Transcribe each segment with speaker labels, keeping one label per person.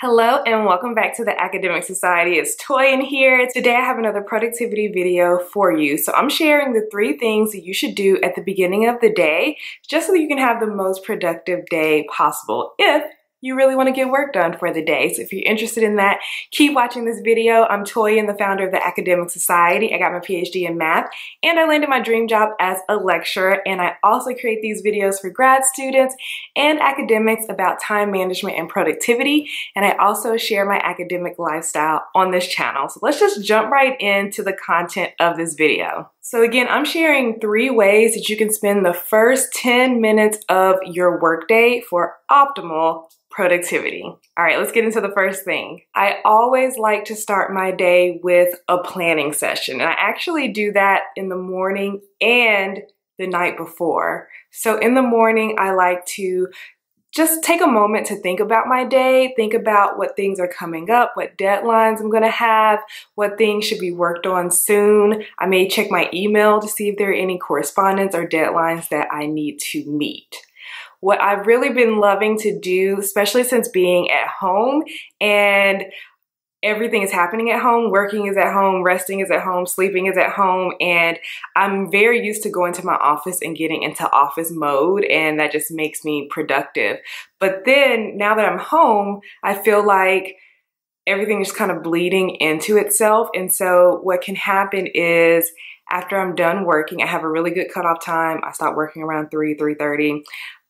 Speaker 1: Hello and welcome back to the Academic Society. It's Toy in here. Today I have another productivity video for you. So I'm sharing the three things that you should do at the beginning of the day just so that you can have the most productive day possible if you really want to get work done for the day. So if you're interested in that, keep watching this video. I'm Toya and the founder of the Academic Society. I got my PhD in math and I landed my dream job as a lecturer. And I also create these videos for grad students and academics about time management and productivity. And I also share my academic lifestyle on this channel. So let's just jump right into the content of this video. So again, I'm sharing three ways that you can spend the first 10 minutes of your workday for optimal productivity. All right, let's get into the first thing. I always like to start my day with a planning session, and I actually do that in the morning and the night before. So in the morning, I like to just take a moment to think about my day, think about what things are coming up, what deadlines I'm gonna have, what things should be worked on soon. I may check my email to see if there are any correspondence or deadlines that I need to meet what I've really been loving to do, especially since being at home and everything is happening at home. Working is at home, resting is at home, sleeping is at home. And I'm very used to going to my office and getting into office mode, and that just makes me productive. But then now that I'm home, I feel like everything is kind of bleeding into itself. And so what can happen is after I'm done working, I have a really good cutoff time. I stop working around 3, 3.30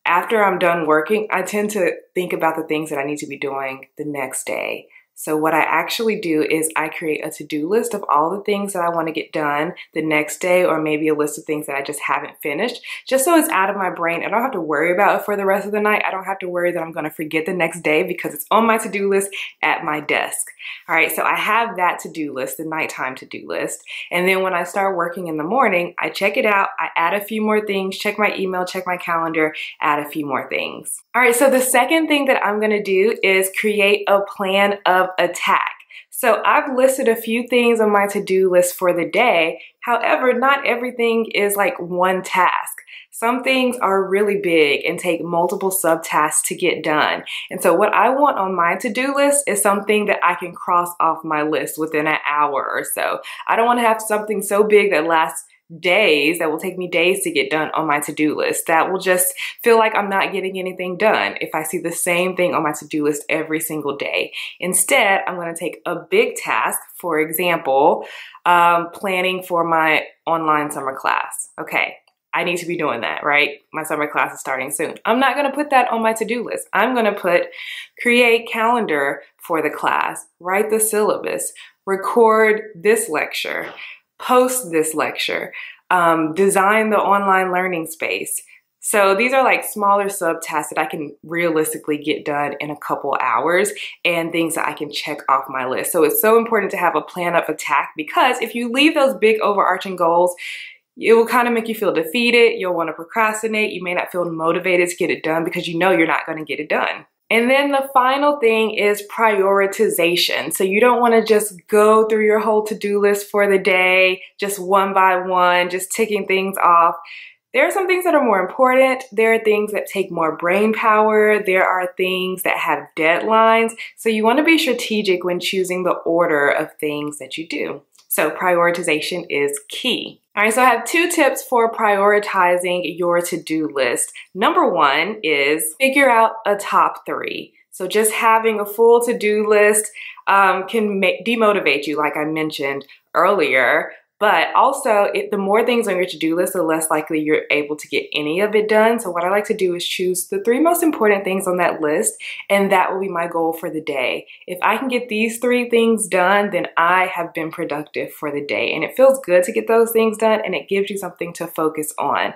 Speaker 1: after I'm done working, I tend to think about the things that I need to be doing the next day. So what I actually do is I create a to-do list of all the things that I want to get done the next day or maybe a list of things that I just haven't finished just so it's out of my brain. I don't have to worry about it for the rest of the night. I don't have to worry that I'm going to forget the next day because it's on my to-do list at my desk. All right, so I have that to-do list, the nighttime to-do list. And then when I start working in the morning, I check it out. I add a few more things, check my email, check my calendar, add a few more things. All right, so the second thing that I'm going to do is create a plan of attack. So I've listed a few things on my to-do list for the day. However, not everything is like one task. Some things are really big and take multiple subtasks to get done. And so what I want on my to-do list is something that I can cross off my list within an hour or so. I don't want to have something so big that lasts days that will take me days to get done on my to-do list that will just feel like I'm not getting anything done if I see the same thing on my to-do list every single day. Instead, I'm going to take a big task, for example, um, planning for my online summer class. Okay, I need to be doing that, right? My summer class is starting soon. I'm not gonna put that on my to-do list. I'm gonna put create calendar for the class, write the syllabus, record this lecture, post this lecture, um, design the online learning space. So these are like smaller subtasks that I can realistically get done in a couple hours and things that I can check off my list. So it's so important to have a plan of attack because if you leave those big overarching goals, it will kind of make you feel defeated. You'll want to procrastinate. You may not feel motivated to get it done because you know you're not going to get it done. And then the final thing is prioritization. So you don't want to just go through your whole to-do list for the day, just one by one, just ticking things off. There are some things that are more important. There are things that take more brain power. There are things that have deadlines. So you want to be strategic when choosing the order of things that you do. So prioritization is key. All right, so I have two tips for prioritizing your to-do list. Number one is figure out a top three. So just having a full to-do list um, can demotivate you, like I mentioned earlier, but also, it, the more things on your to do list, the less likely you're able to get any of it done. So, what I like to do is choose the three most important things on that list, and that will be my goal for the day. If I can get these three things done, then I have been productive for the day. And it feels good to get those things done, and it gives you something to focus on.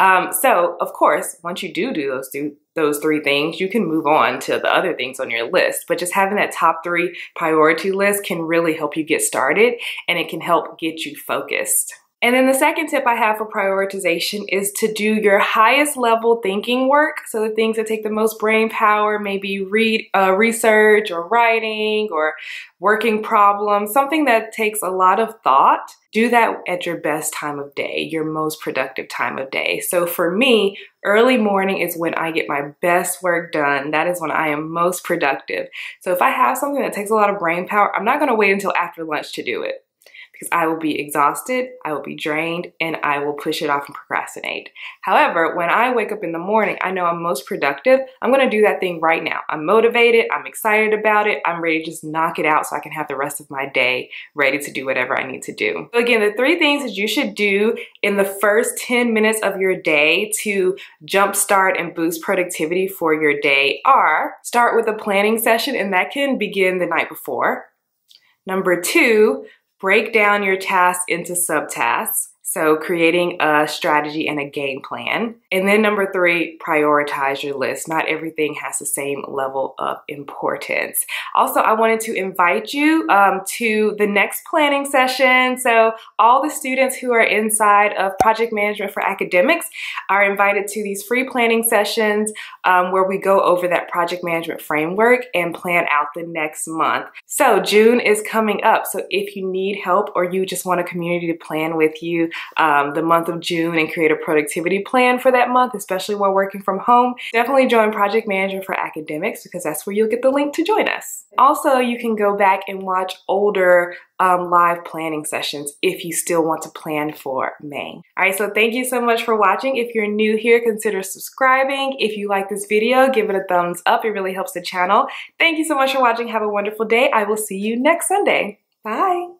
Speaker 1: Um, so, of course, once you do do those three, those three things, you can move on to the other things on your list. But just having that top three priority list can really help you get started and it can help get you focused. And then the second tip I have for prioritization is to do your highest level thinking work. So the things that take the most brain power, maybe read uh, research or writing or working problems, something that takes a lot of thought. Do that at your best time of day, your most productive time of day. So for me, early morning is when I get my best work done. That is when I am most productive. So if I have something that takes a lot of brain power, I'm not going to wait until after lunch to do it because I will be exhausted, I will be drained, and I will push it off and procrastinate. However, when I wake up in the morning, I know I'm most productive. I'm gonna do that thing right now. I'm motivated, I'm excited about it, I'm ready to just knock it out so I can have the rest of my day ready to do whatever I need to do. So again, the three things that you should do in the first 10 minutes of your day to jumpstart and boost productivity for your day are start with a planning session, and that can begin the night before. Number two, break down your tasks into subtasks, so, creating a strategy and a game plan. And then, number three, prioritize your list. Not everything has the same level of importance. Also, I wanted to invite you um, to the next planning session. So, all the students who are inside of Project Management for Academics are invited to these free planning sessions um, where we go over that project management framework and plan out the next month. So, June is coming up. So, if you need help or you just want a community to plan with you, um, the month of June and create a productivity plan for that month, especially while working from home. Definitely join Project Manager for Academics because that's where you'll get the link to join us. Also, you can go back and watch older um, live planning sessions if you still want to plan for May. All right, so thank you so much for watching. If you're new here, consider subscribing. If you like this video, give it a thumbs up. It really helps the channel. Thank you so much for watching. Have a wonderful day. I will see you next Sunday. Bye.